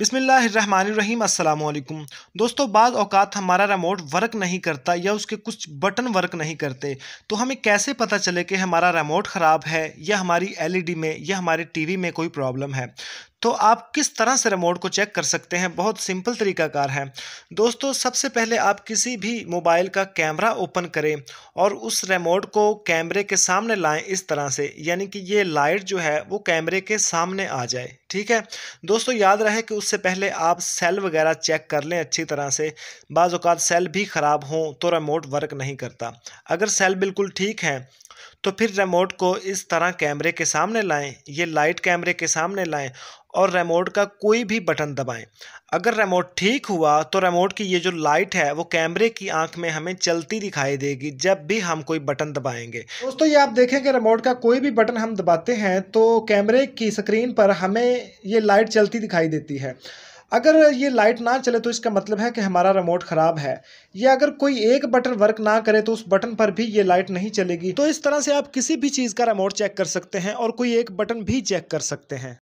बिसमीम् अल्लाम दोस्तों बाद अवत हमारा रिमोट वर्क नहीं करता या उसके कुछ बटन वर्क नहीं करते तो हमें कैसे पता चले कि हमारा रिमोट ख़राब है या हमारी एलईडी e में या हमारे टीवी में कोई प्रॉब्लम है तो आप किस तरह से रिमोट को चेक कर सकते हैं बहुत सिंपल तरीकाकार है दोस्तों सबसे पहले आप किसी भी मोबाइल का कैमरा ओपन करें और उस रिमोट को कैमरे के सामने लाएं इस तरह से यानी कि ये लाइट जो है वो कैमरे के सामने आ जाए ठीक है दोस्तों याद रहे कि उससे पहले आप सेल वगैरह चेक कर लें अच्छी तरह से बाज़ात सेल भी ख़राब हों तो रिमोट वर्क नहीं करता अगर सेल बिल्कुल ठीक है तो फिर रिमोट को इस तरह कैमरे के सामने लाएं ये लाइट कैमरे के सामने लाएं और रिमोट का कोई भी बटन दबाएं अगर रिमोट ठीक हुआ तो रिमोट की ये जो लाइट है वो कैमरे की आंख में हमें चलती दिखाई देगी जब भी हम कोई बटन दबाएंगे दोस्तों ये आप देखें कि रिमोट का कोई भी बटन हम दबाते हैं तो कैमरे की स्क्रीन पर हमें ये लाइट चलती दिखाई देती है अगर ये लाइट ना चले तो इसका मतलब है कि हमारा रिमोट ख़राब है या अगर कोई एक बटन वर्क ना करे तो उस बटन पर भी ये लाइट नहीं चलेगी तो इस तरह से आप किसी भी चीज़ का रिमोट चेक कर सकते हैं और कोई एक बटन भी चेक कर सकते हैं